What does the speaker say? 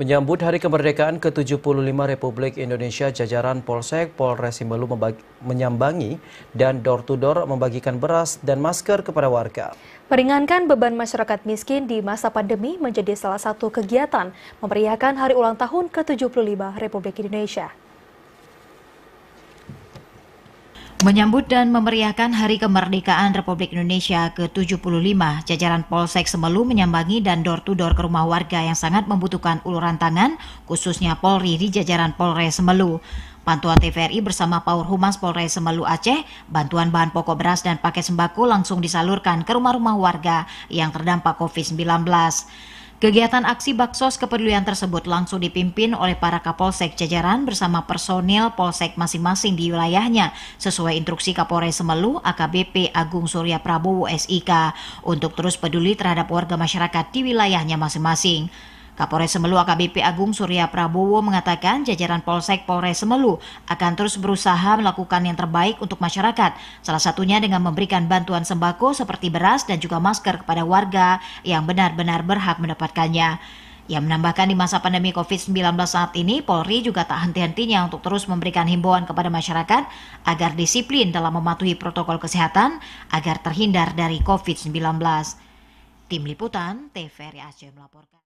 Menyambut hari kemerdekaan ke-75 Republik Indonesia, jajaran Polsek Polres Simbelu menyambangi dan door-to-door -door membagikan beras dan masker kepada warga. Meringankan beban masyarakat miskin di masa pandemi menjadi salah satu kegiatan memeriahkan hari ulang tahun ke-75 Republik Indonesia. Menyambut dan memeriahkan Hari Kemerdekaan Republik Indonesia ke-75, jajaran Polsek Semelu menyambangi dan door-to-door ke rumah warga yang sangat membutuhkan uluran tangan, khususnya Polri di jajaran Polres Semelu. Bantuan TVRI bersama Power Humas Polres Semelu Aceh, bantuan bahan pokok beras dan paket sembako langsung disalurkan ke rumah-rumah warga yang terdampak COVID-19. Kegiatan aksi Baksos Kepedulian tersebut langsung dipimpin oleh para Kapolsek jajaran bersama personil Polsek masing-masing di wilayahnya sesuai instruksi Kapolres Semelu AKBP Agung Surya Prabowo SIK untuk terus peduli terhadap warga masyarakat di wilayahnya masing-masing. Kapolres Semelu AKBP Agung Surya Prabowo mengatakan jajaran Polsek Polres Semelu akan terus berusaha melakukan yang terbaik untuk masyarakat, salah satunya dengan memberikan bantuan sembako seperti beras dan juga masker kepada warga yang benar-benar berhak mendapatkannya. Ia menambahkan di masa pandemi COVID-19 saat ini, Polri juga tak henti-hentinya untuk terus memberikan himbauan kepada masyarakat agar disiplin dalam mematuhi protokol kesehatan agar terhindar dari COVID-19. Tim Liputan, TVRI Aceh melaporkan.